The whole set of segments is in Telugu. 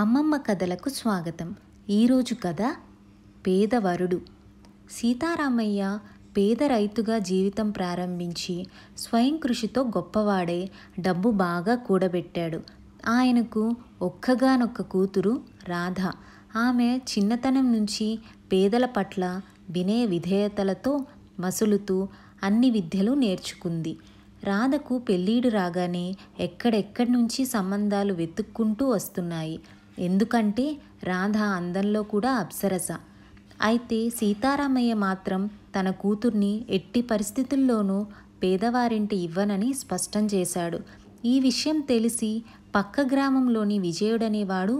అమ్మమ్మ కథలకు స్వాగతం ఈరోజు కథ పేదవరుడు సీతారామయ్య పేద రైతుగా జీవితం ప్రారంభించి స్వయం కృషితో గొప్పవాడే డబ్బు బాగా కూడబెట్టాడు ఆయనకు ఒక్కగానొక్క కూతురు రాధ ఆమె చిన్నతనం నుంచి పేదల పట్ల వినయ విధేయతలతో మసులుతూ అన్ని విద్యలు నేర్చుకుంది రాధకు పెళ్ళీడు రాగానే ఎక్కడెక్కడి నుంచి సంబంధాలు వెతుక్కుంటూ వస్తున్నాయి ఎందుకంటే రాధ అందంలో కూడా అప్సరస అయితే సీతారామయ్య మాత్రం తన కూతుర్ని ఎట్టి పరిస్థితుల్లోనూ పేదవారింటి ఇవ్వనని స్పష్టం చేశాడు ఈ విషయం తెలిసి పక్క గ్రామంలోని విజయుడనేవాడు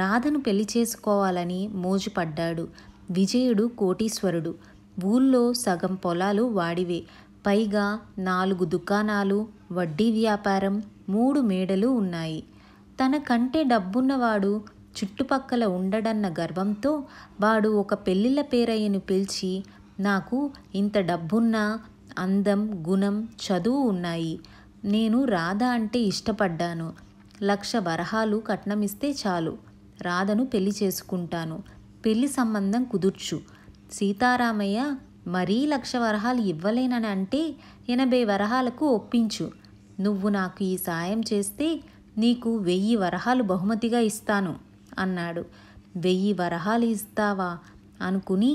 రాధను పెళ్లి చేసుకోవాలని మోజుపడ్డాడు విజయుడు కోటీశ్వరుడు ఊళ్ళో సగం పొలాలు వాడివే పైగా నాలుగు దుకాణాలు వడ్డీ వ్యాపారం మూడు మేడలు ఉన్నాయి తన కంటే డబ్బున్నవాడు చుట్టుపక్కల ఉండడన్న గర్వంతో వాడు ఒక పెళ్ళిళ్ళ పేరయ్యను పిలిచి నాకు ఇంత డబ్బున్నా అందం గుణం చదువు ఉన్నాయి నేను రాధ అంటే ఇష్టపడ్డాను లక్ష వరహాలు కట్నమిస్తే చాలు రాధను పెళ్లి చేసుకుంటాను పెళ్లి సంబంధం కుదుర్చు సీతారామయ్య మరీ లక్ష వరహాలు ఇవ్వలేనని అంటే ఎనభై వరహాలకు ఒప్పించు నువ్వు నాకు ఈ సాయం చేస్తే నీకు వెయ్యి వరహాలు బహుమతిగా ఇస్తాను అన్నాడు వెయ్యి వరహాలు ఇస్తావా అనుకుని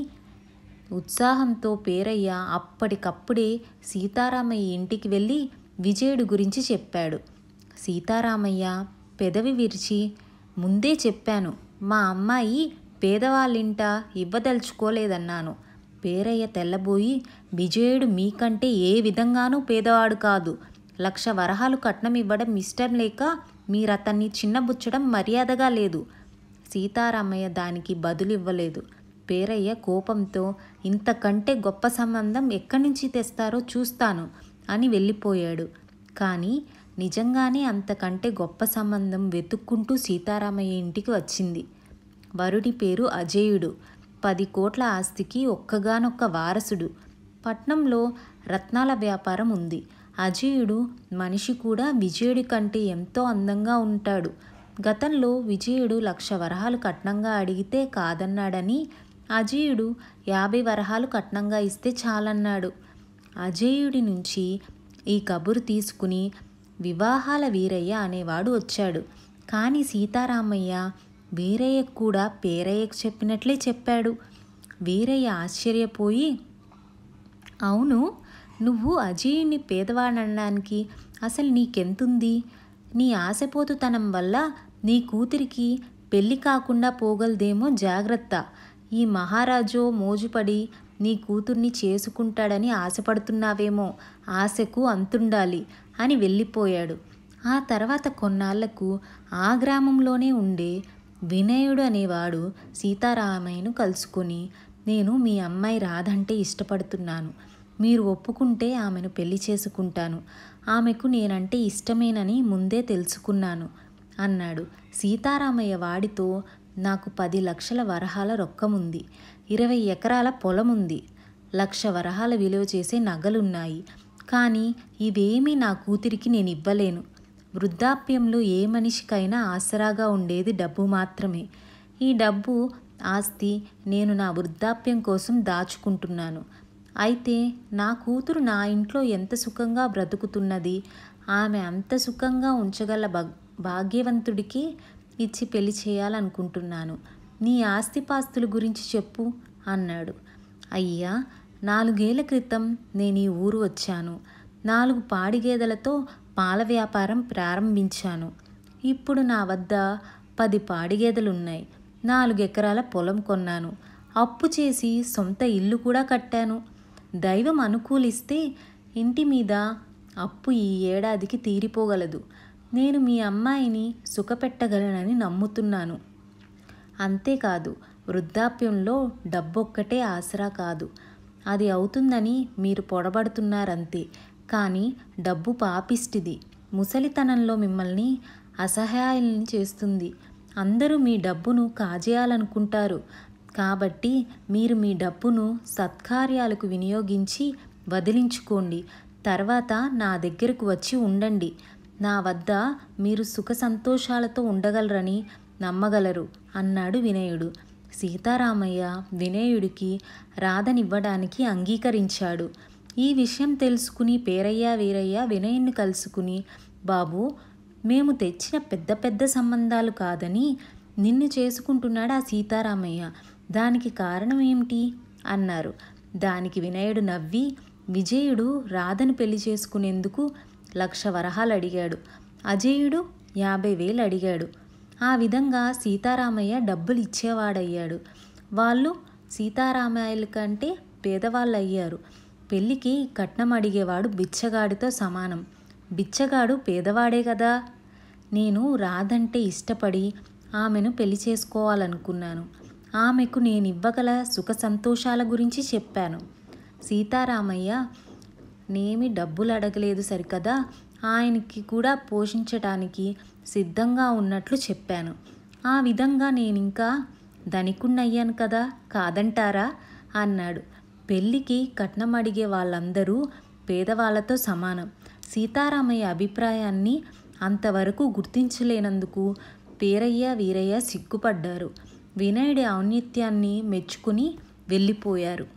ఉత్సాహంతో పేరయ్య అప్పటికప్పుడే సీతారామయ్య ఇంటికి వెళ్ళి విజయుడు గురించి చెప్పాడు సీతారామయ్య పెదవి విరిచి ముందే చెప్పాను మా అమ్మాయి పేదవాళ్ళింట ఇవ్వదలుచుకోలేదన్నాను పేరయ్య తెల్లబోయి విజయుడు మీకంటే ఏ విధంగానూ పేదవాడు కాదు లక్ష వరహాలు కట్నం ఇవ్వడం ఇష్టం లేక మీరతన్ని చిన్నబుచ్చడం మర్యాదగా లేదు సీతారామయ్య దానికి బదులివ్వలేదు పేరయ్య కోపంతో ఇంతకంటే గొప్ప సంబంధం ఎక్కడి నుంచి తెస్తారో చూస్తాను అని వెళ్ళిపోయాడు కానీ నిజంగానే అంతకంటే గొప్ప సంబంధం వెతుక్కుంటూ సీతారామయ్య ఇంటికి వచ్చింది వరుడి పేరు అజేయుడు పది కోట్ల ఆస్తికి ఒక్కగానొక్క వారసుడు పట్నంలో రత్నాల వ్యాపారం ఉంది అజయుడు మనిషి కూడా విజయుడి కంటే ఎంతో అందంగా ఉంటాడు గతంలో విజయుడు లక్ష వరహాలు కట్నంగా అడిగితే కాదన్నాడని అజయుడు యాభై వరహాలు కట్నంగా ఇస్తే చాలన్నాడు అజయుడి నుంచి ఈ కబురు తీసుకుని వివాహాల వీరయ్య అనేవాడు వచ్చాడు కానీ సీతారామయ్య వీరయ్య కూడా పేరయ్యకు చెప్పినట్లే చెప్పాడు వీరయ్య ఆశ్చర్యపోయి అవును నువ్వు అజేయుని పేదవాడనడానికి అసలు నీకెంతుంది నీ ఆశపోతుతనం వల్ల నీ కూతురికి పెళ్ళి కాకుండా పోగలదేమో జాగ్రత్త ఈ మహారాజో మోజుపడి నీ కూతుర్ని చేసుకుంటాడని ఆశపడుతున్నావేమో ఆశకు అంతుండాలి అని వెళ్ళిపోయాడు ఆ తర్వాత కొన్నాళ్లకు ఆ గ్రామంలోనే ఉండే వినయుడు అనేవాడు సీతారామయ్యను కలుసుకొని నేను మీ అమ్మాయి రాధంటే ఇష్టపడుతున్నాను మీరు ఒప్పుకుంటే ఆమెను పెళ్లి చేసుకుంటాను ఆమెకు నేనంటే ఇష్టమేనని ముందే తెలుసుకున్నాను అన్నాడు సీతారామయ్య వాడితో నాకు పది లక్షల వరహాల రొక్కముంది ఇరవై ఎకరాల పొలముంది లక్ష వరహాల విలువ చేసే నగలున్నాయి కానీ ఇవేమీ నా కూతురికి నేను ఇవ్వలేను వృద్ధాప్యంలో ఏ మనిషికైనా ఆసరాగా ఉండేది డబ్బు మాత్రమే ఈ డబ్బు ఆస్తి నేను నా వృద్ధాప్యం కోసం దాచుకుంటున్నాను అయితే నా కూతురు నా ఇంట్లో ఎంత సుఖంగా బ్రతుకుతున్నది ఆమె అంత సుఖంగా ఉంచగల భాగ్యవంతుడికి ఇచ్చి పెళ్లి చేయాలనుకుంటున్నాను నీ ఆస్తిపాస్తుల గురించి చెప్పు అన్నాడు అయ్యా నాలుగేళ్ల క్రితం నేను ఈ ఊరు వచ్చాను నాలుగు పాడిగేదలతో పాల వ్యాపారం ప్రారంభించాను ఇప్పుడు నా వద్ద పది పాడిగేదలున్నాయి నాలుగు ఎకరాల పొలం కొన్నాను అప్పు చేసి సొంత ఇల్లు కూడా కట్టాను దైవం అనుకూలిస్తే ఇంటి మీద అప్పు ఈ ఏడాదికి తీరిపోగలదు నేను మీ అమ్మాయిని సుఖపెట్టగలనని నమ్ముతున్నాను అంతేకాదు వృద్ధాప్యంలో డబ్బొక్కటే ఆసరా కాదు అది అవుతుందని మీరు పొడబడుతున్నారంతే కానీ డబ్బు పాపిష్టిది ముసలితనంలో మిమ్మల్ని అసహాయాలని చేస్తుంది అందరూ మీ డబ్బును కాజేయాలనుకుంటారు కాబట్టి మీరు మీ డబ్బును సత్కార్యాలకు వినియోగించి వదిలించుకోండి తర్వాత నా దగ్గరకు వచ్చి ఉండండి నా వద్ద మీరు సుఖ సంతోషాలతో ఉండగలరని నమ్మగలరు అన్నాడు వినయుడు సీతారామయ్య వినయుడికి రాధనివ్వడానికి అంగీకరించాడు ఈ విషయం తెలుసుకుని పేరయ్య వీరయ్య వినయుణ్ణి కలుసుకుని బాబు మేము తెచ్చిన పెద్ద పెద్ద సంబంధాలు కాదని నిన్ను చేసుకుంటున్నాడు ఆ సీతారామయ్య దానికి కారణం ఏమిటి అన్నారు దానికి వినయుడు నవ్వి విజయుడు రాధను పెళ్లి చేసుకునేందుకు లక్ష వరహాలు అడిగాడు అజయుడు యాభై వేలు అడిగాడు ఆ విధంగా సీతారామయ్య డబ్బులు ఇచ్చేవాడయ్యాడు వాళ్ళు సీతారామయ్యల కంటే పేదవాళ్ళు అయ్యారు పెళ్ళికి కట్నం అడిగేవాడు బిచ్చగాడితో సమానం బిచ్చగాడు పేదవాడే కదా నేను రాధంటే ఇష్టపడి ఆమెను పెళ్లి చేసుకోవాలనుకున్నాను ఆమెకు నేనివ్వగల సుఖ సంతోషాల గురించి చెప్పాను సీతారామయ్య నేమి డబ్బులు అడగలేదు సరికదా ఆయనకి కూడా పోషించటానికి సిద్ధంగా ఉన్నట్లు చెప్పాను ఆ విధంగా నేనింకా ధనికుణ్ణయ్యాను కదా కాదంటారా అన్నాడు పెళ్ళికి కట్నం అడిగే వాళ్ళందరూ పేదవాళ్లతో సమానం సీతారామయ్య అభిప్రాయాన్ని అంతవరకు గుర్తించలేనందుకు పేరయ్య వీరయ్య సిగ్గుపడ్డారు వినయుడి ఔన్నిత్యాన్ని మెచ్చుకుని వెళ్ళిపోయారు